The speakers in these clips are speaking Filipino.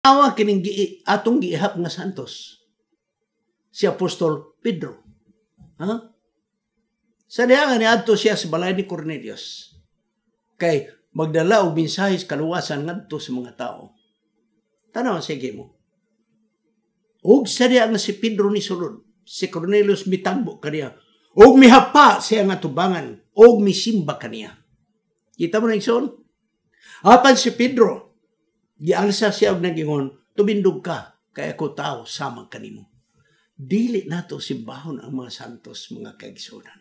Awa kining gi atong giihap nga santos si Apostol Pedro. Ha? Huh? Sa diha nga niadto siya sa balay ni Cornelius kay magdala og mensahe sa kaluwasan ngadto sa mga tao. Tanaw sige mo. Og sa diha si Pedro ni sulod, si Cornelius mitagbo kaniya. Og mihapa siya nga tubangan og misimba kaniya. Kita mo na igsoon? Apan si Pedro, Di alsa siya og nagingon, tubindog ka, kay ako tao sama kanimo. Dili nato simbahon ang mga santos, mga kaigsunan.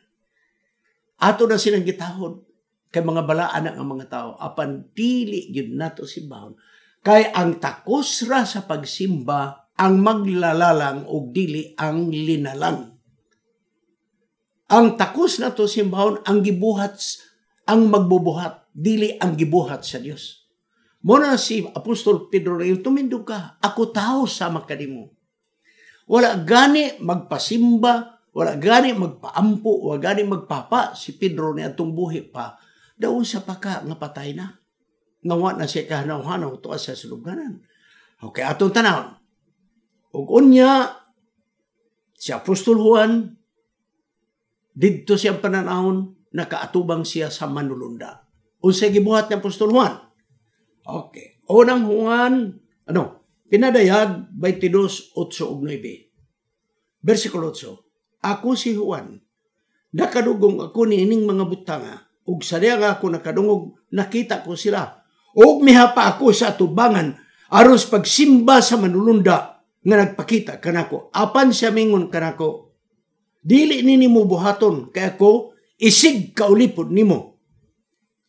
Ato na silang gitahod, kay mga balaan ang mga tao, apan dili gyud nato simbahon. Kay ang takos ra sa pagsimba, ang maglalalang og dili ang linalang. Ang takos nato simbahon ang gibuhat ang magbubuhat dili ang gibuhat sa Dios Muna si Apostol Pedro rin, tumindog ka, ako tao sa kanimo. Wala gani magpasimba, wala gani magpaampo, wala gani magpapa si Pedro ni atong buhi pa. Daon sa paka nga patay na. Nawa na siya kahanaw-hanaw to sa suluganan. Okay, atong tanaw. Og unya si Apostol Juan didto siya pananahon nakaatubang siya sa manulunda. Unsay gibuhat ni Apostol Juan? Okay. Unang Juan, ano? Pinadayag 22, 8 ug 9. Versikulo 8. Ako si Juan, nakadugong ako ni ining mga butanga, ug sadya nga ako nakadungog, nakita ko sila. Ug mihapa ako sa tubangan, aros pagsimba sa manulunda, nga nagpakita kanako. Apan siya mingon kanako, dili nini mo buhaton, kaya ko isig kaulipod nimo.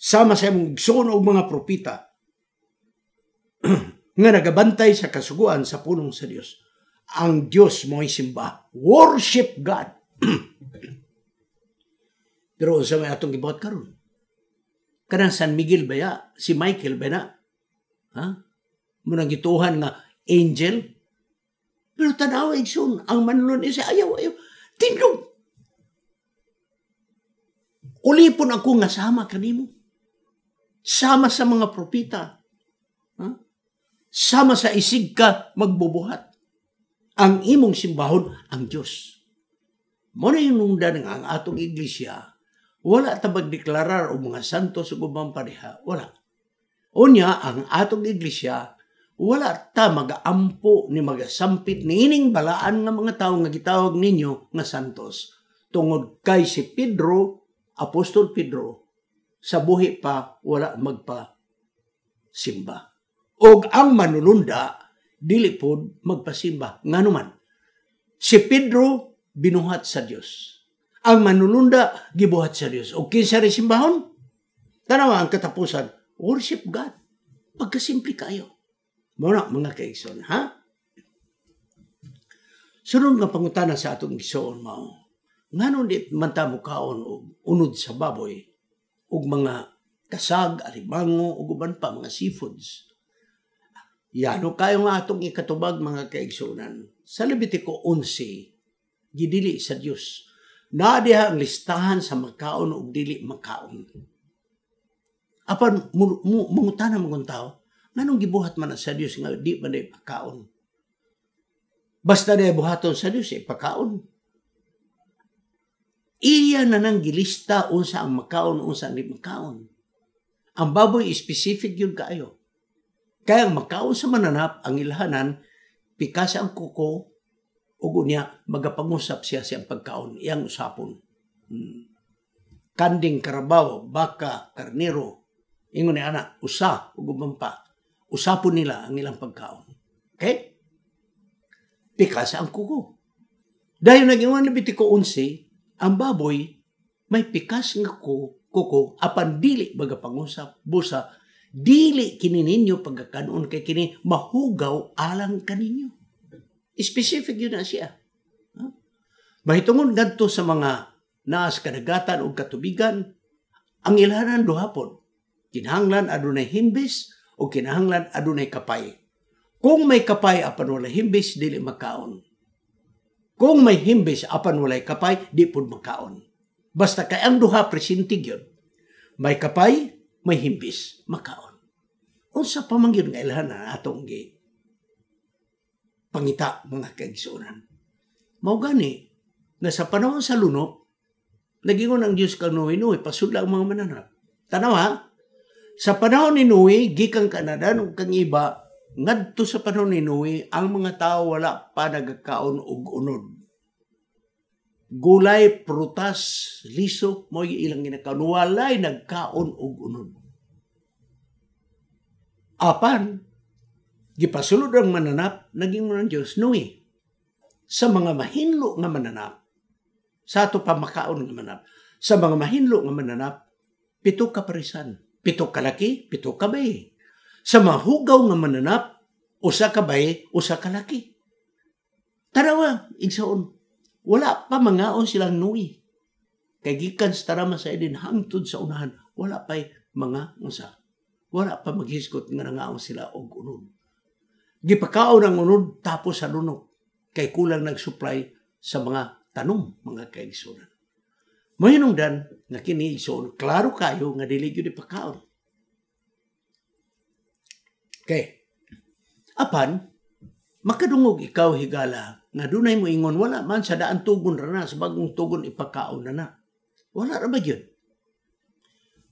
Sama sa imong igsoon og mga propita, nga nagabantay sa kasuguan sa punong sa Dios. Ang Dios mo'y simba. Worship God. Pero sa may atong gibuhat karon? Kanang San Miguel ba ya? si Michael ba na? Ha? Munang gituhan nga angel. Pero tanaw igsoon ang manlon isa ayaw ayaw. Tingdong Ulipon ako nga sama kanimo. Sama sa mga propita. Ha? Huh? sama sa isig ka magbubuhat. Ang imong simbahon, ang Diyos. Muna inunda nga ang atong iglesia, wala ta magdeklarar og mga santo sa gubang pareha. Wala. Unya, ang atong iglesia, wala ta mag-ampo ni magasampit ni ining balaan nga mga tawo nga gitawag ninyo nga santos tungod kay si Pedro apostol Pedro sa buhi pa wala magpa simba og ang manununda dili pod magpasimba nganuman si Pedro binuhat sa Dios ang manununda gibuhat sa Dios o kinsa ri simbahon tanaw ang katapusan worship God pagkasimple kayo mo na mga kaigsoon ha sunod nga pangutana sa atong gisoon mao nganon di man ta kaon og unod sa baboy og mga kasag, alimango, ug guban pa, mga seafoods. Yano kayo nga atong ikatubag mga kaigsunan. Sa Levitiko 11, gidili sa Dios. Na ang listahan sa magkaon ug dili magkaon. Apan mungutana mga tao, nanong gibuhat man sa Dios nga di man day pakaon. Basta day buhaton sa Dios ay pagkaon. Iya na nang gilista unsa ang makaon unsa ang di makaon. Ang baboy specific yun kayo. Kaya makaon sa mananap ang ilhanan, pikas ang kuko, ugo niya, magapangusap siya siyang pagkaon, iyang usapon. Hmm. Kanding karabaw, baka, karnero, ingon ni anak, usa, ugo pa. Usapon nila ang ilang pagkaon. Okay? Pikas ang kuko. Dahil nag-iwan na bitiko unsi, ang baboy, may pikas nga kuko, apan dili magapangusap, busa, Dili kini ninyo pagkakanon kay kini mahugaw alang kaninyo. Specific yun na siya. Huh? Mahitungon ngadto sa mga naas kadagatan o katubigan, ang ilanan duhapon, kinahanglan adunay himbis o kinahanglan adunay kapay. Kung may kapay apan wala himbis, dili makaon. Kung may himbis apan wala kapay, di pud makaon. Basta kay ang duha presintig yun. May kapay, may himbis makaon. Unsa pa nga ilhan na atong gi pangita mga kaigsuonan. Mao gani na sa panahon sa lunop nagingon ang Dios kang Noe Noe pasudla ang mga mananap. Tanaw ha? Sa panahon ni Noe gikan Canada ug kang iba ngadto sa panahon ni Noe ang mga tao wala pa nagkaon og unod gulay, prutas, liso, mo ilang ginakaon. Walay nagkaon og unod. Apan, gipasulod ang mananap, naging mo ng Diyos, Noe, eh. sa mga mahinlo nga mananap, sa ato pa makaon nga mananap, sa mga mahinlo nga mananap, pito ka parisan, pito ka laki, pito ka bay. Sa mahugaw nga mananap, usa ka bay, usa ka laki. Tarawa, igsaon, wala pa mangaon silang nui. Kay gikan sa tarama sa edin hangtod sa unahan, wala pa'y mga usa. Wala pa maghisgot nga nangaon sila og unod. Gipakaon ang unod tapos sa lunok kay kulang nag-supply sa mga tanom, mga kaigsunan. Mahinungdan nga kini igsoon, klaro kayo nga dili gyud pakaon. Okay. Apan Makadungog ikaw higala nga dunay mo ingon wala man sa daan tugon ra na sa bagong tugon ipakaon na na. Wala ra ba gyud?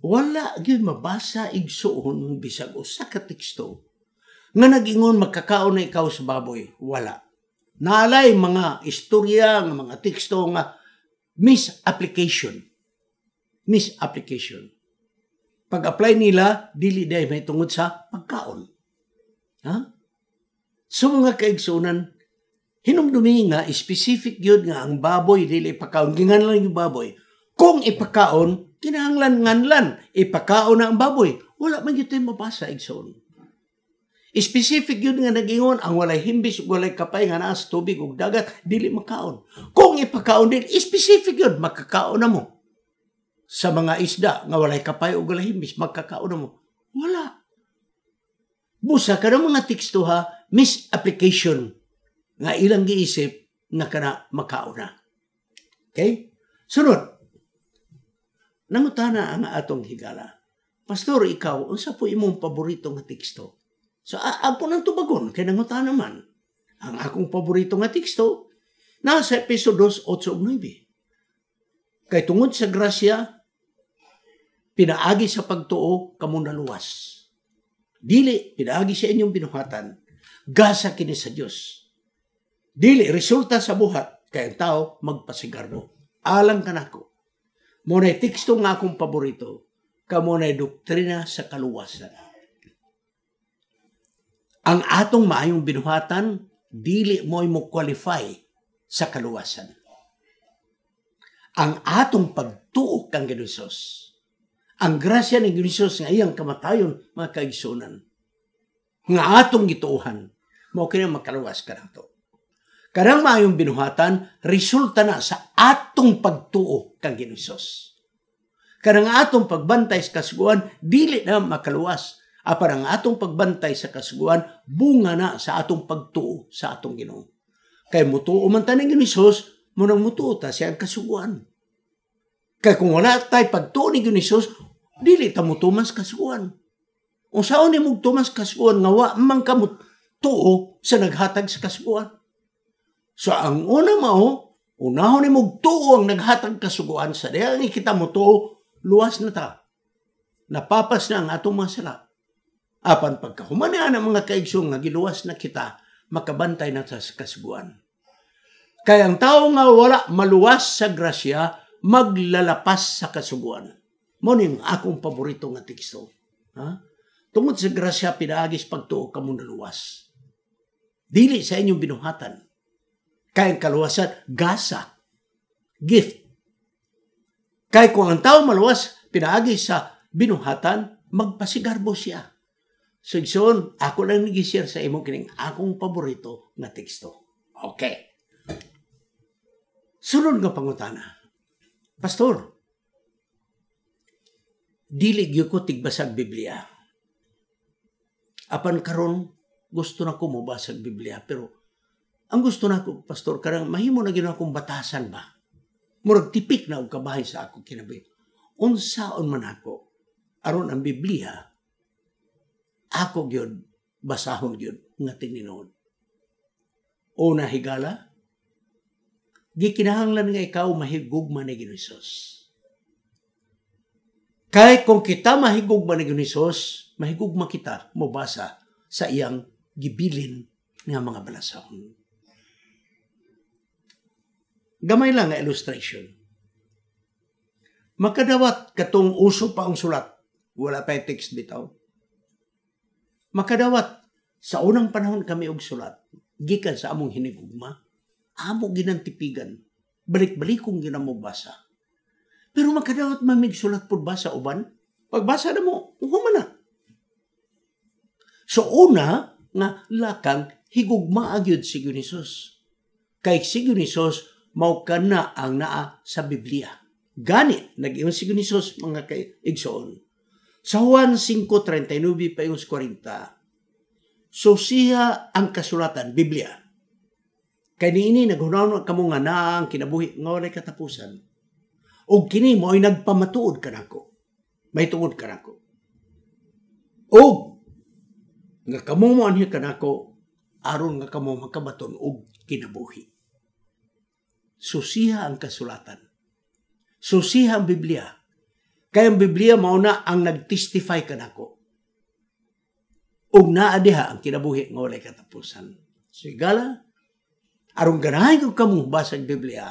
Wala gyud mabasa igsuon bisag usa ka teksto nga nagingon magkakaon na ikaw sa baboy. Wala. Naalay mga istorya nga mga teksto nga misapplication. Misapplication. Pag-apply nila, dili day may tungod sa pagkaon. Ha? Huh? Sa mga kaigsunan, hinumdumi nga, specific yun nga ang baboy, dili ipakaon. Gingan lang yung baboy. Kung ipakaon, kinahanglan nganlan. Ipakaon na ang baboy. Wala man yun tayo mabasa, igsoon. Specific yun nga nagingon, ang walay himbis, walay kapay, nga naas tubig, ug dagat, dili makaon. Kung ipakaon din, specific yun, makakaon na mo. Sa mga isda, nga walay kapay, ug walay himbis, makakaon na mo. Wala. Busa ka ng mga teksto ha, misapplication nga ilang giisip na kana makauna. Okay? Sunod. Nangutana ang atong higala. Pastor, ikaw, unsa po imong paborito nga teksto? So, ako nang tubagon, kay nangutana man. Ang akong paborito nga teksto, nasa episodo 2, 8, Kay tungod sa grasya, pinaagi sa pagtuo kamo naluwas. Dili, pinaagi sa inyong binuhatan, gasa kini sa Dios. Dili resulta sa buhat kay ang tao magpasigarno. Alang kanako. Mo na teksto nga akong paborito kamo na doktrina sa kaluwasan. Ang atong maayong binuhatan dili mo'y mo qualify sa kaluwasan. Ang atong pagtuok kang Ginoo ang grasya ni Ginoo nga iyang kamatayon mga kaigsunan nga atong gituohan mao kini makaluwas kanato. Kanang maayong binuhatan resulta na sa atong pagtuo kang Ginosos. Karang atong pagbantay sa kasuguan dili na makaluwas apan ang atong pagbantay sa kasuguan bunga na sa atong pagtuo sa atong Ginoo. Kay mutuo man taning ni Hesus, munang mutuo ta siya ang kasuguan. Kay kung wala tay pagtuo ni Hesus, dili ta mutuo man sa kasuguan. Unsaon ni mugtuo man sa kasuguan nga wa man kamut tuo sa naghatag sa kasuguan. So ang una mao, unahon ni mog tuo ang naghatag kasuguan sa ang ikita mo tuo luwas na ta. Napapas na ang atong mga sala. Apan pagkahumanaan ang mga kaigsong nga giluwas na kita, makabantay na sa kasuguan. Kaya ang tao nga wala maluwas sa grasya, maglalapas sa kasuguan. Morning, akong paborito nga teksto. Ha? Tungod sa grasya, pinaagis pagtuo ka mo naluwas. Dili sa inyong binuhatan. ang kaluwasan, gasa. Gift. Kay kung ang tao maluwas, pinaagi sa binuhatan, magpasigarbo siya. So, Igsoon, ako lang nag-share sa imong kining akong paborito nga teksto. Okay. Sunod nga pangutana. Pastor, dili gyud ko tigbasag Biblia. Apan karon gusto na ko mabasa ang Biblia, pero ang gusto na ko, Pastor, karang mahimo na ginawa kong batasan ba? Murag tipik na og kabahay sa ako kinabi. Unsaon man ako, aron ang Biblia, ako gyud basahon gyud nga tininood. Una higala, gikinahanglan nga ikaw mahigugma ni Ginoo Kay kung kita mahigugma ni Ginoo mahigugma kita mobasa sa iyang gibilin nga mga balason. Gamay lang nga illustration. Makadawat katong uso pa ang sulat, wala pa text bitaw. Makadawat sa unang panahon kami og sulat, gikan sa among hinigugma, amo ginantipigan, balik-balik kong ginamubasa. Pero makadawat mamig sulat pud basa uban, pagbasa na mo, uhuma na. So una, nga lakang higugma agyud si Dionysos. Kay si Dionysos mao kana ang naa sa Biblia. Ganit nag-ingon si Dionysos mga kaigsoon. Sa Juan 5:39 pa 40. So siya ang kasulatan Biblia. Kay niini naghunaw kamo nga naa ang kinabuhi nga walay katapusan. Og kini mo ay nagpamatuod kanako. May tungod kanako. Og nga kamo mo kanako aron nga kamo makabaton og kinabuhi. Susiha ang kasulatan. Susiha ang Biblia. Kay ang Biblia mauna na ang nagtestify kanako. Ug naa ang kinabuhi nga walay katapusan. Sigala aron ganahan ko kamo basag Biblia.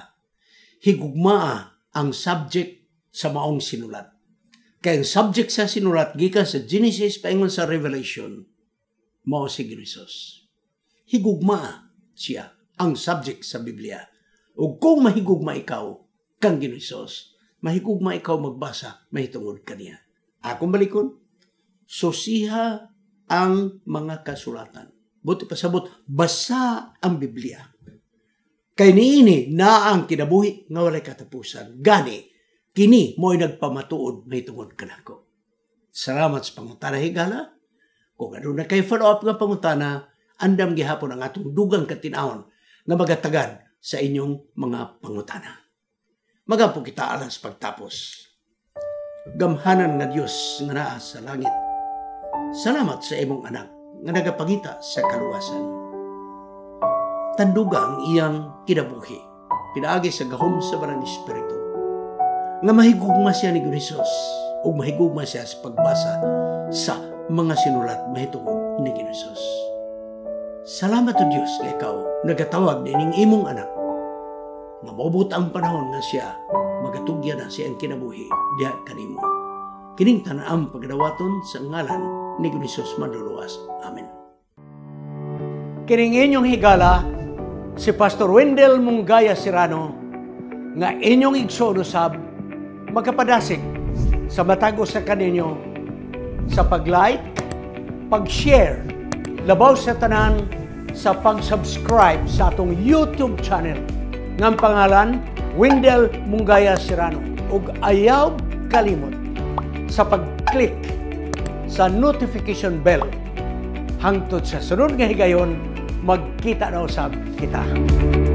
higugma ang subject sa maong sinulat. Kay ang subject sa sinulat gikan sa Genesis paingon sa Revelation mao si Jesus. Higugma siya ang subject sa Biblia. O kung mahigugma ikaw kang Jesus, mahigugma ikaw magbasa, mahitungod ka niya. Akong balikon, sosiha ang mga kasulatan. Buti pasabot, basa ang Biblia. Kay niini na ang kinabuhi nga walay katapusan. Gani, kini mo'y nagpamatuod may tungod kanako. Salamat sa pangutana higala kung ano na kay follow up nga pangutana, andam gihapon ang atong dugang katinahon nga magatagad sa inyong mga pangutana. Magampo kita alas pagtapos. Gamhanan nga Dios nga naa sa langit. Salamat sa imong anak nga nagapangita sa kaluwasan. Tandugang iyang kinabuhi. Pinaagi sa gahom sa Banang Espiritu. Nga mahigugma siya ni Gunsos o mahigugma siya sa pagbasa sa mga sinulat mahitungod ni Ginosos. Salamat o Diyos nga ikaw nagatawag nining imong anak. Nga mabot ang panahon nga siya magatugya na siya ang kinabuhi diha kanimo. Kining tanang pagdawaton sa ngalan ni Ginosos maduluwas. Amen. Kining inyong higala si Pastor Wendell Mungaya Sirano nga inyong igsoon usab magkapadasig sa matag sa kaninyo sa pag-like, pag-share, labaw sa tanan sa pag-subscribe sa atong YouTube channel ng pangalan Windel Mungaya Serrano ug ayaw kalimot sa pag-click sa notification bell hangtod sa sunod nga higayon magkita na usab kita.